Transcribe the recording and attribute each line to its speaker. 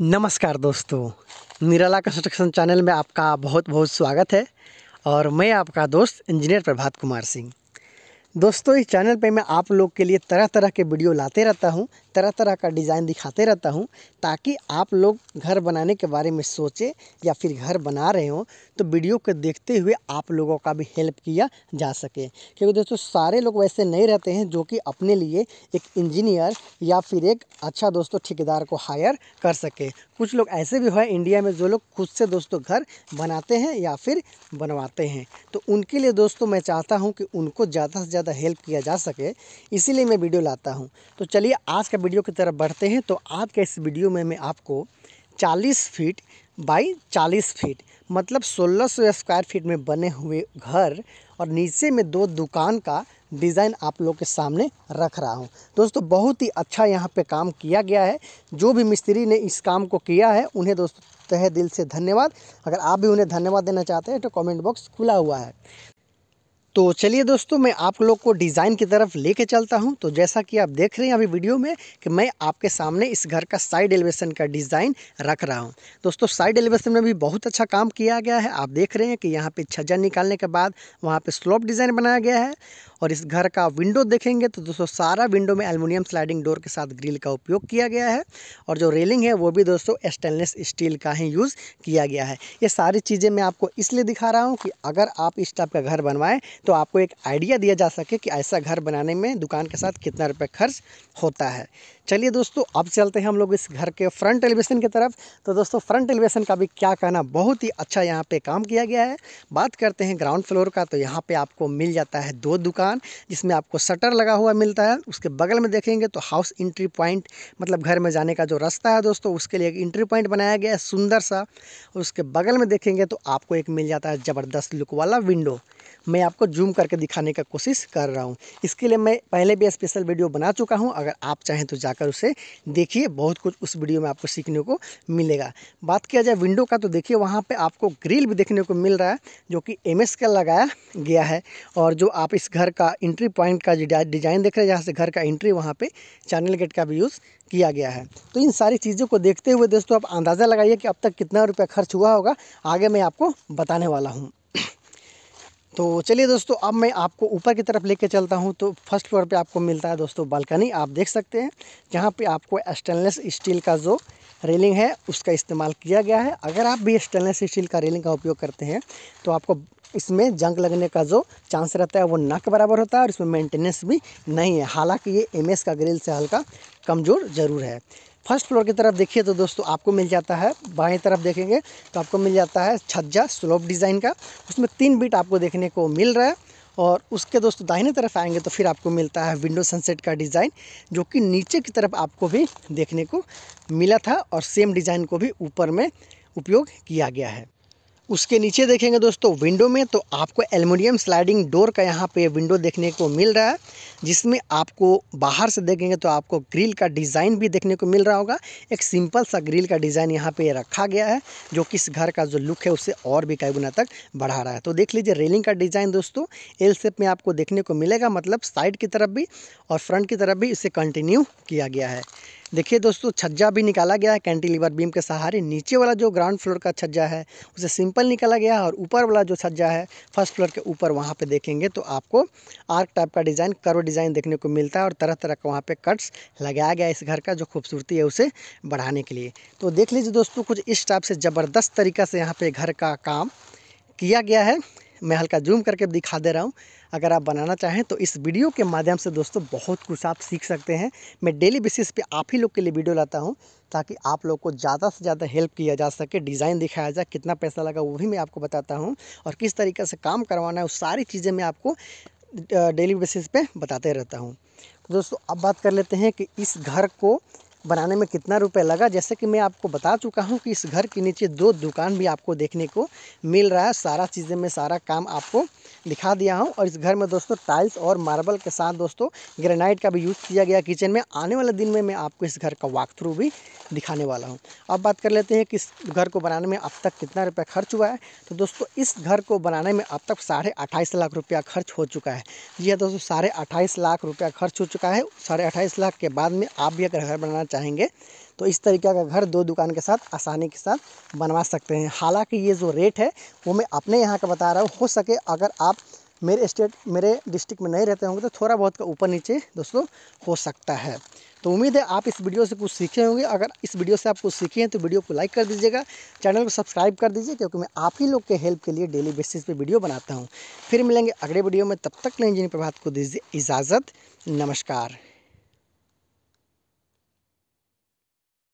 Speaker 1: नमस्कार दोस्तों निराला construction channel में आपका बहुत बहुत स्वागत है और मैं आपका दोस्त इंजीनियर प्रभात कुमार सिंह दोस्तों इस चैनल पे मैं आप लोग के लिए तरह तरह के वीडियो लाते रहता हूँ तरह तरह का डिज़ाइन दिखाते रहता हूँ ताकि आप लोग घर बनाने के बारे में सोचें या फिर घर बना रहे हों तो वीडियो को देखते हुए आप लोगों का भी हेल्प किया जा सके क्योंकि दोस्तों सारे लोग वैसे नहीं रहते हैं जो कि अपने लिए एक इंजीनियर या फिर एक अच्छा दोस्तों ठेकेदार को हायर कर सके कुछ लोग ऐसे भी हैं इंडिया में जो लोग खुद से दोस्तों घर बनाते हैं या फिर बनवाते हैं तो उनके लिए दोस्तों मैं चाहता हूँ कि उनको ज़्यादा से ज़्यादा हेल्प किया जा सके इसीलिए मैं वीडियो लाता हूँ तो चलिए आज का वीडियो की तरफ बढ़ते हैं तो आज के इस वीडियो में मैं आपको 40 फीट बाई 40 फीट मतलब 1600 स्क्वायर फीट में बने हुए घर और नीचे में दो दुकान का डिज़ाइन आप लोग के सामने रख रहा हूँ दोस्तों बहुत ही अच्छा यहाँ पे काम किया गया है जो भी मिस्त्री ने इस काम को किया है उन्हें दोस्तों तहे दिल से धन्यवाद अगर आप भी उन्हें धन्यवाद देना चाहते हैं तो कमेंट बॉक्स खुला हुआ है तो चलिए दोस्तों मैं आप लोग को डिज़ाइन की तरफ लेके चलता हूं तो जैसा कि आप देख रहे हैं अभी वीडियो में कि मैं आपके सामने इस घर का साइड एलिवेशन का डिज़ाइन रख रहा हूं दोस्तों साइड एलिवेशन में भी बहुत अच्छा काम किया गया है आप देख रहे हैं कि यहाँ पे छज्जा निकालने के बाद वहाँ पर स्लोप डिज़ाइन बनाया गया है और इस घर का विंडो देखेंगे तो दोस्तों सारा विंडो में एलमिनियम स्लाइडिंग डोर के साथ ग्रिल का उपयोग किया गया है और जो रेलिंग है वो भी दोस्तों स्टेनलेस स्टील का ही यूज़ किया गया है ये सारी चीज़ें मैं आपको इसलिए दिखा रहा हूँ कि अगर आप इस टाइप का घर बनवाएँ तो आपको एक आइडिया दिया जा सके कि ऐसा घर बनाने में दुकान के साथ कितना रुपये खर्च होता है चलिए दोस्तों अब चलते हैं हम लोग इस घर के फ्रंट एलिवेशन की तरफ तो दोस्तों फ्रंट एलिवेशन का भी क्या कहना बहुत ही अच्छा यहाँ पे काम किया गया है बात करते हैं ग्राउंड फ्लोर का तो यहाँ पे आपको मिल जाता है दो दुकान जिसमें आपको शटर लगा हुआ मिलता है उसके बगल में देखेंगे तो हाउस इंट्री पॉइंट मतलब घर में जाने का जो रास्ता है दोस्तों उसके लिए एक इंट्री पॉइंट बनाया गया है सुंदर सा और उसके बगल में देखेंगे तो आपको एक मिल जाता है ज़बरदस्त लुक वाला विंडो मैं आपको जूम करके दिखाने का कोशिश कर रहा हूँ इसके लिए मैं पहले भी स्पेशल वीडियो बना चुका हूँ अगर आप चाहें तो जा जाकर उसे देखिए बहुत कुछ उस वीडियो में आपको सीखने को मिलेगा बात किया जाए विंडो का तो देखिए वहाँ पर आपको ग्रिल भी देखने को मिल रहा है जो कि एम का लगाया गया है और जो आप इस घर का एंट्री पॉइंट का डिज़ाइन देख रहे हैं जहाँ से घर का एंट्री वहाँ पर चैनल गेट का भी यूज़ किया गया है तो इन सारी चीज़ों को देखते हुए दोस्तों आप अंदाज़ा लगाइए कि अब तक कितना रुपया खर्च हुआ होगा आगे मैं आपको बताने वाला हूँ तो चलिए दोस्तों अब मैं आपको ऊपर की तरफ लेके चलता हूँ तो फर्स्ट फ्लोर पे आपको मिलता है दोस्तों बालकनी आप देख सकते हैं जहाँ पे आपको स्टेनलेस स्टील का जो रेलिंग है उसका इस्तेमाल किया गया है अगर आप भी स्टेनलेस स्टील का रेलिंग का उपयोग करते हैं तो आपको इसमें जंग लगने का जो चांस रहता है वो ना के बराबर होता है और इसमें मेंटेनेंस भी नहीं है हालांकि ये एम का ग्रिल से हल्का कमज़ोर ज़रूर है फर्स्ट फ्लोर की तरफ देखिए तो दोस्तों आपको मिल जाता है बाएं तरफ देखेंगे तो आपको मिल जाता है छज्जा स्लोप डिज़ाइन का उसमें तीन बीट आपको देखने को मिल रहा है और उसके दोस्तों दाहिने तरफ आएंगे तो फिर आपको मिलता है विंडो सनसेट का डिज़ाइन जो कि नीचे की तरफ आपको भी देखने को मिला था और सेम डिज़ाइन को भी ऊपर में उपयोग किया गया है उसके नीचे देखेंगे दोस्तों विंडो में तो आपको एलमिनियम स्लाइडिंग डोर का यहाँ पे विंडो देखने को मिल रहा है जिसमें आपको बाहर से देखेंगे तो आपको ग्रिल का डिज़ाइन भी देखने को मिल रहा होगा एक सिंपल सा ग्रिल का डिज़ाइन यहाँ पे रखा गया है जो कि इस घर का जो लुक है उसे और भी कई गुना तक बढ़ा रहा है तो देख लीजिए रेलिंग का डिज़ाइन दोस्तों एल सेप में आपको देखने को मिलेगा मतलब साइड की तरफ भी और फ्रंट की तरफ भी इसे कंटिन्यू किया गया है देखिए दोस्तों छज्जा भी निकाला गया है कैंटिलीवर बीम के सहारे नीचे वाला जो ग्राउंड फ्लोर का छज्जा है उसे सिंपल निकाला गया है और ऊपर वाला जो छज्जा है फर्स्ट फ्लोर के ऊपर वहाँ पे देखेंगे तो आपको आर्क टाइप का डिज़ाइन करो डिज़ाइन देखने को मिलता है और तरह तरह का वहाँ पर कट्स लगाया गया है इस घर का जो खूबसूरती है उसे बढ़ाने के लिए तो देख लीजिए दोस्तों कुछ इस टाइप से ज़बरदस्त तरीका से यहाँ पर घर का काम किया गया है मैं हल्का जूम करके दिखा दे रहा हूँ अगर आप बनाना चाहें तो इस वीडियो के माध्यम से दोस्तों बहुत कुछ आप सीख सकते हैं मैं डेली बेसिस पे आप ही लोग के लिए वीडियो लाता हूँ ताकि आप लोग को ज़्यादा से ज़्यादा हेल्प किया जा सके डिज़ाइन दिखाया जाए कितना पैसा लगा वो भी मैं आपको बताता हूँ और किस तरीके से काम करवाना है वो सारी चीज़ें मैं आपको डेली बेसिस पर बताते रहता हूँ दोस्तों अब बात कर लेते हैं कि इस घर को बनाने में कितना रुपए लगा जैसे कि मैं आपको बता चुका हूँ कि इस घर के नीचे दो दुकान भी आपको देखने को मिल रहा है सारा चीज़ें में सारा काम आपको दिखा दिया हूँ और इस घर में दोस्तों टाइल्स और मार्बल के साथ दोस्तों ग्रेनाइट का भी यूज़ किया गया किचन में आने वाले दिन में मैं आपको इस घर का वाक थ्रू भी दिखाने वाला हूँ अब बात कर लेते हैं कि इस घर को बनाने में अब तक कितना रुपया खर्च हुआ है तो दोस्तों इस घर को बनाने में अब तक साढ़े अट्ठाईस लाख रुपया खर्च हो चुका है जी हाँ दोस्तों साढ़े अट्ठाईस लाख रुपया खर्च हो चुका है साढ़े अट्ठाईस लाख के बाद में आप भी अगर घर बनाना चाहेंगे तो इस तरीके का घर दो दुकान के साथ आसानी के साथ बनवा सकते हैं हालांकि ये जो रेट है वो मैं अपने यहाँ का बता रहा हूँ हो सके अगर आप मेरे स्टेट मेरे डिस्ट्रिक्ट में नहीं रहते होंगे तो थोड़ा बहुत का ऊपर नीचे दोस्तों हो सकता है तो उम्मीद है आप इस वीडियो से कुछ सीखे होंगे अगर इस वीडियो से आप कुछ सीखे हैं तो वीडियो को लाइक कर दीजिएगा चैनल को सब्सक्राइब कर दीजिए क्योंकि मैं आप ही लोग के हेल्प के लिए डेली बेसिस पे वीडियो बनाता हूँ फिर मिलेंगे अगले वीडियो में तब तक नहीं जिन प्रभात को दीजिए इजाज़त नमस्कार